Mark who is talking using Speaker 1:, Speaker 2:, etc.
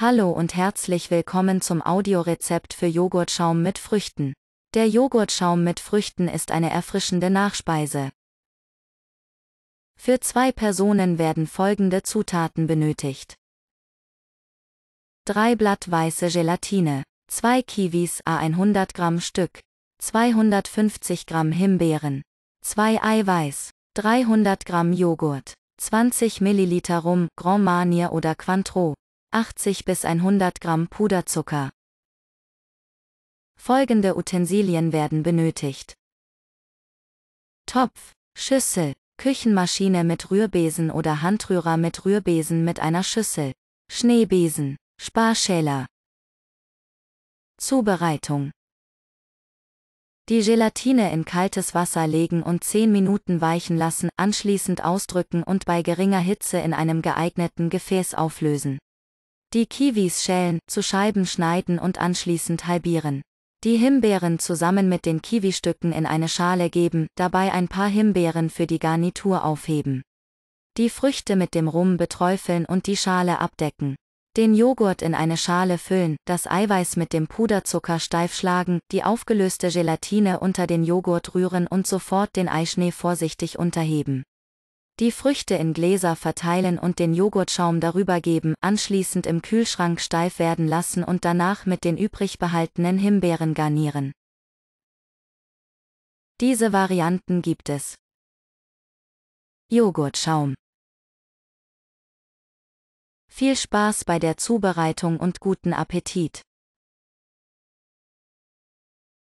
Speaker 1: Hallo und herzlich willkommen zum Audiorezept für Joghurtschaum mit Früchten. Der Joghurtschaum mit Früchten ist eine erfrischende Nachspeise. Für zwei Personen werden folgende Zutaten benötigt. 3 Blatt weiße Gelatine, 2 Kiwis a 100 Gramm Stück, 250 Gramm Himbeeren, 2 Eiweiß, 300 Gramm Joghurt, 20 Milliliter Rum, Grand Marnier oder Cointreau, 80 bis 100 Gramm Puderzucker. Folgende Utensilien werden benötigt. Topf, Schüssel, Küchenmaschine mit Rührbesen oder Handrührer mit Rührbesen mit einer Schüssel, Schneebesen, Sparschäler. Zubereitung. Die Gelatine in kaltes Wasser legen und 10 Minuten weichen lassen, anschließend ausdrücken und bei geringer Hitze in einem geeigneten Gefäß auflösen. Die Kiwis schälen, zu Scheiben schneiden und anschließend halbieren. Die Himbeeren zusammen mit den Kiwistücken in eine Schale geben, dabei ein paar Himbeeren für die Garnitur aufheben. Die Früchte mit dem Rum beträufeln und die Schale abdecken. Den Joghurt in eine Schale füllen, das Eiweiß mit dem Puderzucker steif schlagen, die aufgelöste Gelatine unter den Joghurt rühren und sofort den Eischnee vorsichtig unterheben die Früchte in Gläser verteilen und den Joghurtschaum darüber geben, anschließend im Kühlschrank steif werden lassen und danach mit den übrig behaltenen Himbeeren garnieren.
Speaker 2: Diese Varianten gibt es. Joghurtschaum Viel Spaß bei der Zubereitung und guten Appetit!